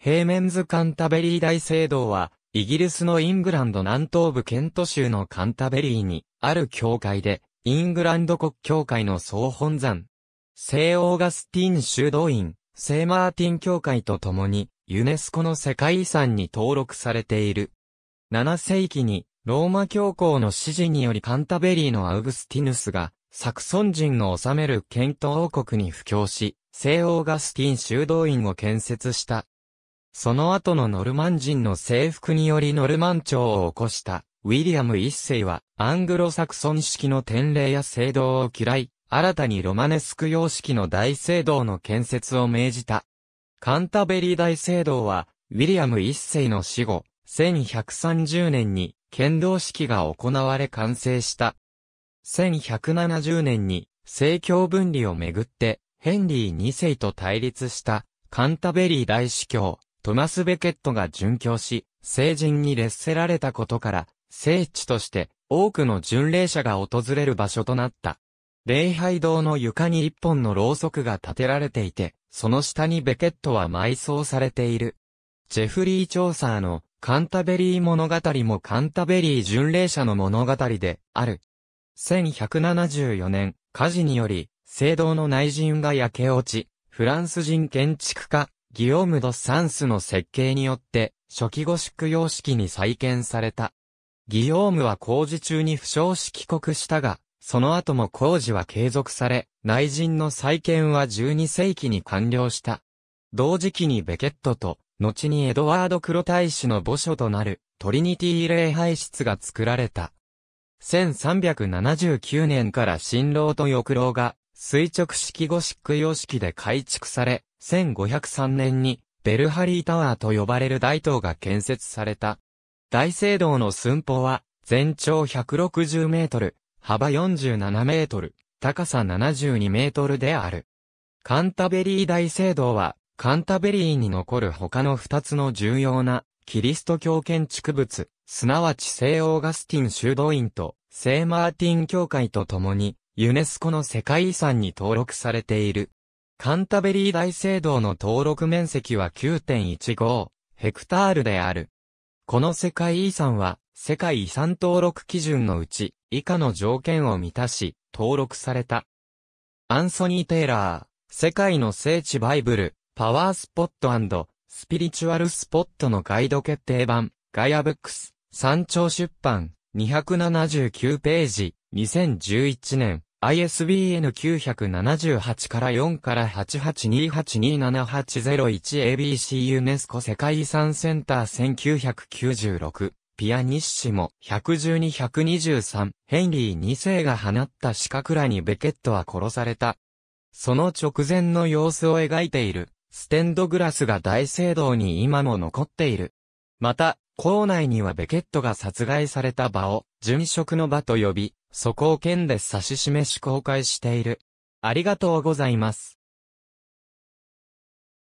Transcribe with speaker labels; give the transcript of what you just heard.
Speaker 1: 平面図カンタベリー大聖堂は、イギリスのイングランド南東部ケント州のカンタベリーにある教会で、イングランド国教会の総本山。聖オーガスティン修道院、聖マーティン教会とともに、ユネスコの世界遺産に登録されている。7世紀に、ローマ教皇の指示によりカンタベリーのアウグスティヌスが、サクソン人の治めるケント王国に布教し、聖オーガスティン修道院を建設した。その後のノルマン人の征服によりノルマン朝を起こした、ウィリアム一世は、アングロサクソン式の典礼や聖堂を嫌い、新たにロマネスク様式の大聖堂の建設を命じた。カンタベリー大聖堂は、ウィリアム一世の死後、1130年に、剣道式が行われ完成した。1170年に、政教分離をめぐって、ヘンリー二世と対立した、カンタベリー大司教、トマス・ベケットが殉教し、聖人に列せられたことから、聖地として多くの巡礼者が訪れる場所となった。礼拝堂の床に一本のろうそくが立てられていて、その下にベケットは埋葬されている。ジェフリー・チョーサーのカンタベリー物語もカンタベリー巡礼者の物語である。1174年、火事により、聖堂の内陣が焼け落ち、フランス人建築家、ギオーム・ド・サンスの設計によって、初期ゴシック様式に再建された。ギオームは工事中に負傷し帰国したが、その後も工事は継続され、内陣の再建は12世紀に完了した。同時期にベケットと、後にエドワード・クロ大使の墓所となる、トリニティ礼拝室が作られた。1379年から新郎と翼郎が垂直式ゴシック様式で改築され、1503年にベルハリータワーと呼ばれる大塔が建設された。大聖堂の寸法は全長160メートル、幅47メートル、高さ72メートルである。カンタベリー大聖堂はカンタベリーに残る他の2つの重要なキリスト教建築物、すなわち聖オーガスティン修道院と聖マーティン教会と共にユネスコの世界遺産に登録されている。カンタベリー大聖堂の登録面積は9.15ヘクタールである。この世界遺産は世界遺産登録基準のうち以下の条件を満たし登録された。アンソニー・テイラー、世界の聖地バイブル、パワースポットスピリチュアルスポットのガイド決定版、ガイアブックス、山頂出版、279ページ、2011年。ISBN 978から4から882827801 ABC ユネスコ世界遺産センター1996ピアニッシモ112-123ヘンリー2世が放った四角らにベケットは殺された。その直前の様子を描いているステンドグラスが大聖堂に今も残っている。また、校内にはベケットが殺害された場を殉職の場と呼び、そこを県で指し示し公開している。ありがとうございます。